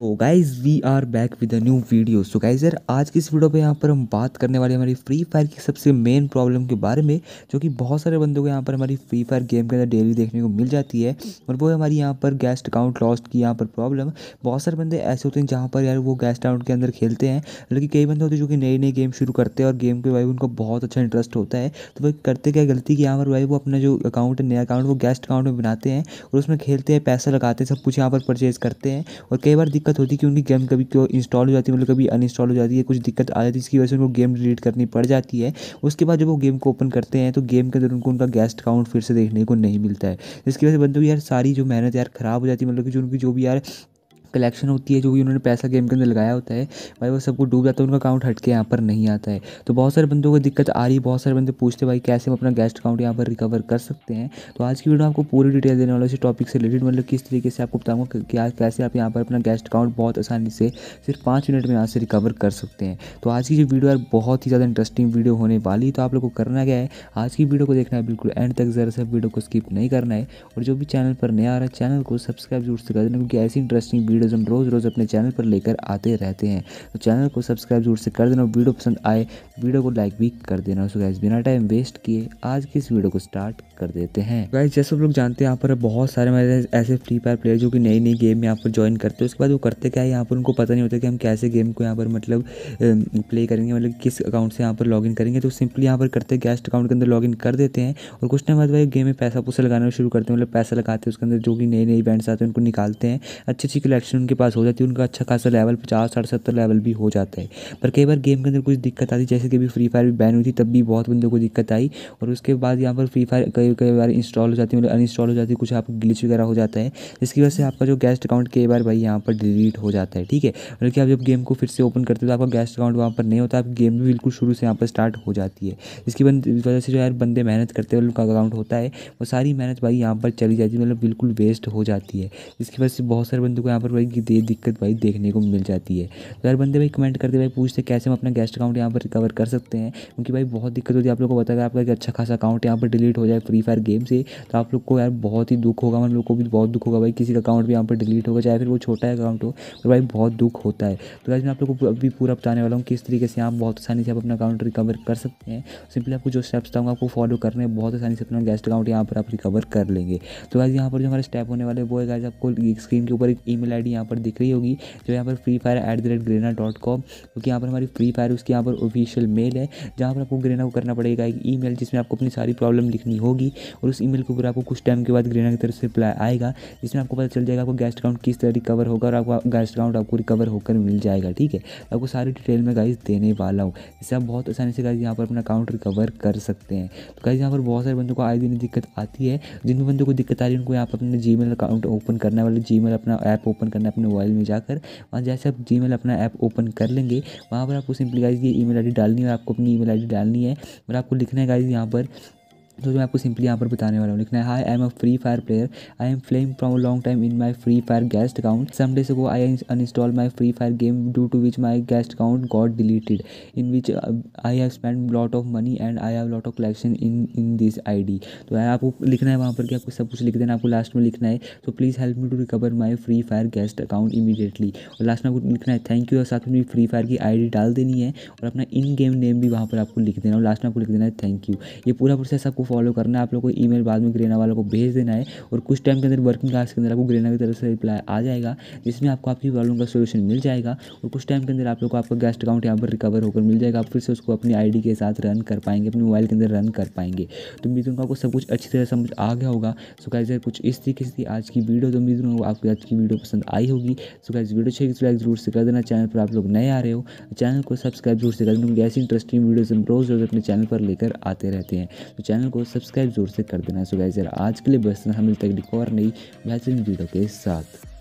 तो guys we are back with a new video so guys यार आज की इस वीडियो पे यहाँ पर हम बात करने वाले हैं हमारी फ्री फायर की सबसे मेन प्रॉब्लम के बारे में जो कि बहुत सारे बंदों को यहाँ पर हमारी फ्री फायर गेम के अंदर डेली देखने को मिल जाती है और वो हमारी यहाँ पर गेस्ट अकाउंट लॉस्ट की यहाँ पर प्रॉब्लम बहुत सारे बंदे ऐसे होते हैं जहाँ पर यार वो गेस्ट अकाउंट के अंदर खेलते हैं लेकिन कई बंदे होते हैं जो कि नई नई गेम शुरू करते हैं और गेम के भाई उनको बहुत अच्छा इंटरेस्ट होता है तो वह करते क्या गलती कि यहाँ पर भाई वो अपना जो अकाउंट है नया अकाउंट वो गेस्ट अकाउंट में बनाते हैं और उसमें खेलते हैं पैसा लगाते हैं सब कुछ यहाँ पर परचेज़ करते हैं और कई बार दिक्कत होती है कि उनकी गेम कभी क्यों इंस्टॉल हो जाती है मतलब कभी अनइंस्टॉल हो जाती है कुछ दिक्कत आ जाती है इसकी वजह से उनको गेम डिलीट करनी पड़ जाती है उसके बाद जब वो गेम को ओपन करते हैं तो गेम के अंदर उनको उनका गेस्ट काउंट फिर से देखने को नहीं मिलता है इसकी वजह से बंदो यार सारी जो मेहनत यार ख़राब हो जाती है मतलब कि जो उनकी जो भी यार कलेक्शन होती है जो भी उन्होंने पैसा गेम के अंदर लगाया होता है भाई वो सबको डूब जाता है उनका अकाउंट हट के यहाँ पर नहीं आता है तो बहुत सारे बंदों को दिक्कत आ रही है बहुत सारे बंदे पूछते भाई कैसे हम अपना गेस्ट अकाउंट यहाँ पर रिकवर कर सकते हैं तो आज की वीडियो आपको पूरी डिटेल देने वाला इस टॉपिक से रिलेटेड मतलब किस तरीके से आपको बताऊँगा कि आज कैसे आप यहाँ पर अपना गेस्ट अकाउंट बहुत आसानी से सिर्फ पाँच मिनट में यहाँ से रिकवर कर सकते हैं तो आज की जो वीडियो है बहुत ही ज़्यादा इंटरेस्टिंग वीडियो होने वाली तो आप लोग को करना क्या है आज की वीडियो को देखना है बिल्कुल एंड तक ज़रा सा वीडियो को स्किप नहीं करना है और जो भी चैनल पर नया आ रहा है चैनल को सब्सक्राइब जरूर से कर देना क्योंकि ऐसी इंटरेस्टिंग वीडियो वीडियोज़ हम रोज़ रोज़ अपने चैनल पर लेकर आते रहते हैं तो चैनल को सब्सक्राइब जरूर से कर देना वीडियो पसंद आए वीडियो को लाइक भी कर देना उसको गाइज बिना टाइम वेस्ट किए आज की इस वीडियो को स्टार्ट कर देते हैं गाइज जैसे आप लोग जानते हैं यहाँ पर बहुत सारे मेरे ऐसे फ्री फायर प्लेयर जो कि नई नई गेम यहाँ पर ज्वाइन करते हैं उसके बाद वो करते क्या है यहाँ पर उनको पता नहीं होता कि हम कैसे गेम को यहाँ पर मतलब प्ले करेंगे मतलब किस अकाउंट से यहाँ पर लॉग करेंगे तो सिंपली यहाँ पर करते गेस्ट अकाउंट के अंदर लॉग कर देते हैं और कुछ टाइम बाद भाई गेम में पैसा पुसा लगाना शुरू करते हैं मतलब पैसा लगाते हैं उसके अंदर जो कि नए नए इवेंट्स आते हैं उनको निकालते हैं अच्छी अच्छी कलेक्शन बैट्समैन उनके पास हो जाती है उनका अच्छा खासा लेवल पचास साठ सत्तर लेवल भी हो जाता है पर कई बार गेम के अंदर कुछ दिक्कत आती जैसे कि अभी फ्री फायर भी बैन हुई थी तब भी बहुत बंदों को दिक्कत आई और उसके बाद यहाँ पर फ्री फायर कई कई बार इंस्टॉल हो जाती है मतलब अनइंस्टॉल हो जाती है कुछ आप ग्लिच वगैरह हो जाता है जिसकी वजह से आपका जो गेस्ट अकाउंट कई बार भाई यहाँ पर डिलीट हो जाता है ठीक है बल्कि आप जब गेम को फिर से ओपन करते हो तो आपका गेस्ट अकाउंट वहाँ पर नहीं होता आप गेम भी बिल्कुल शुरू से यहाँ पर स्टार्ट हो जाती है जिसकी वजह से जो यार बंदे मेहनत करते हैं उनका अकाउंट होता है वो सारी मेहनत भाई यहाँ पर चली जाती है मतलब बिल्कुल वेस्ट हो जाती है इसकी वजह से बहुत सारे बंदों को यहाँ पर भाई ये दिक्कत भाई देखने को मिल जाती है तो यार बंदे भाई कमेंट करते भाई पूछते कैसे हम अपना गेस्ट अकाउंट यहाँ पर रिकवर कर सकते हैं क्योंकि भाई बहुत दिक्कत होती है आप लोग को बताया आपका अच्छा खासा अकाउंट यहाँ पर डिलीट हो जाए फ्री फायर गेम से तो आप लोग को यार बहुत ही दुख होगा हम लोग को भी बहुत दुख होगा भाई किसी का अकाउंट भी यहाँ पर डिलीट होगा चाहे फिर वो छोटा अकाउंट हो तो भाई बहुत दुख होता है तो आज मैं आप लोग को अभी पूरा बताने वाला हूँ किस तरीके से आप बहुत आसानी से आप अपना अकाउंट रिकवर कर सकते हैं सिंपली आपको जो स्टेप्स था आपको फॉलो करने हैं बहुत आसानी से अपना गेस्ट अकाउंट यहाँ पर आप रिकवर कर लेंगे तो आज यहाँ पर जो हमारे स्टेप होने वाले वो है आपको स्क्रीन के ऊपर एक ई मेल आईडी यहाँ पर दिख रही होगी जो यहाँ पर Free Fire at the rate Garena dot com क्योंकि यहाँ पर हमारी फ्री फायर उसकी यहाँ पर ऑफिशियल मेल है जहाँ पर आपको ग्रेना को करना पड़ेगा एक ई मेल जिसमें आपको अपनी सारी प्रॉब्लम लिखनी होगी और उस ई मेल के ऊपर आपको कुछ टाइम के बाद ग्रेना की तरफ से रिप्लाई आएगा जिसमें आपको पता चल जाएगा आपको गेस्ट अकाउंट किस तरह रिकवर होगा और आपका गेस्ट अकाउंट आपको रिकवर होकर मिल जाएगा ठीक है तो आपको सारी डिटेल में गाइज देने वाला हूँ जिससे आप बहुत आसानी से गाइज यहाँ पर अपना अकाउंट रिकवर कर सकते हैं तो गाइज यहाँ पर बहुत सारे बंदों को आए दिन दिक्कत आती है जिन बंदों को दिक्कत आ रही है उनको यहाँ पर अपने जी अकाउंट ओपन करने वाले जी अपना ऐप ओपन करना है अपने मोबाइल में जाकर वहाँ जैसे आप जी अपना ऐप ओपन कर लेंगे वहाँ पर आपको सिंपली गाइज ये ई मेल डालनी है आपको अपनी ई मेल डालनी है और आपको लिखना है गाइज यहाँ पर तो मैं आपको सिंपली यहाँ पर बताने वाला हूँ लिखना है hi I am a Free Fire player I am flame from a long time in my Free Fire guest account some days go I uninstall my Free Fire game due to which my guest account got deleted in which I have spend lot of money and I have lot of collection in in this I D तो आपको लिखना है वहाँ पर कि आपको सब कुछ लिख देना आपको लास्ट में लिखना है तो please help me to recover my Free Fire guest account immediately और लास्ट में आपको लिखना है थैंक यू और साथ में फ्री फायर की आई डी डाल देनी है और अपना इन गेम नेम भी वहाँ पर आपको लिख देना और लास्ट में आपको लिख देना है थैंक यू ये पूरा प्रोसेस आपको फॉलो करना है आप लोग को ई बाद में ग्रेना वालों को भेज देना है और कुछ टाइम के अंदर वर्किंग आवर्स के अंदर आपको ग्रेना की तरफ से रिप्लाई आ जाएगा जिसमें आपको आपकी प्रॉब्लम का सोल्यूशन मिल जाएगा और कुछ टाइम के अंदर आप लोग को आपका गेस्ट अकाउंट यहाँ पर रिकवर होकर मिल जाएगा आप फिर से उसको अपनी आई के साथ रन कर पाएंगे अपने मोबाइल के अंदर रन कर पाएंगे तो मित्रों को सब कुछ अच्छी तरह समझ आ गया होगा सो कैसे कुछ इस तरीके से आज की वीडियो तो मित्रों को आपकी आज की वीडियो पसंद आई होगी सो कैसे वीडियो अच्छी लाइक तो जरूर से कर देना चैनल पर आप लोग नए आ रहे हो चैनल को सब्सक्राइब जरूर से कर देना क्योंकि ऐसी इंटरेस्टिंग वीडियोज हम रोज़ रोज़ अपने चैनल पर लेकर आते रहते हैं तो चैनल को सब्सक्राइब जोर से कर देना सो गाइज यार आज के लिए बस हम मिलते हैं एक और नई बेहतरीन वीडियो के साथ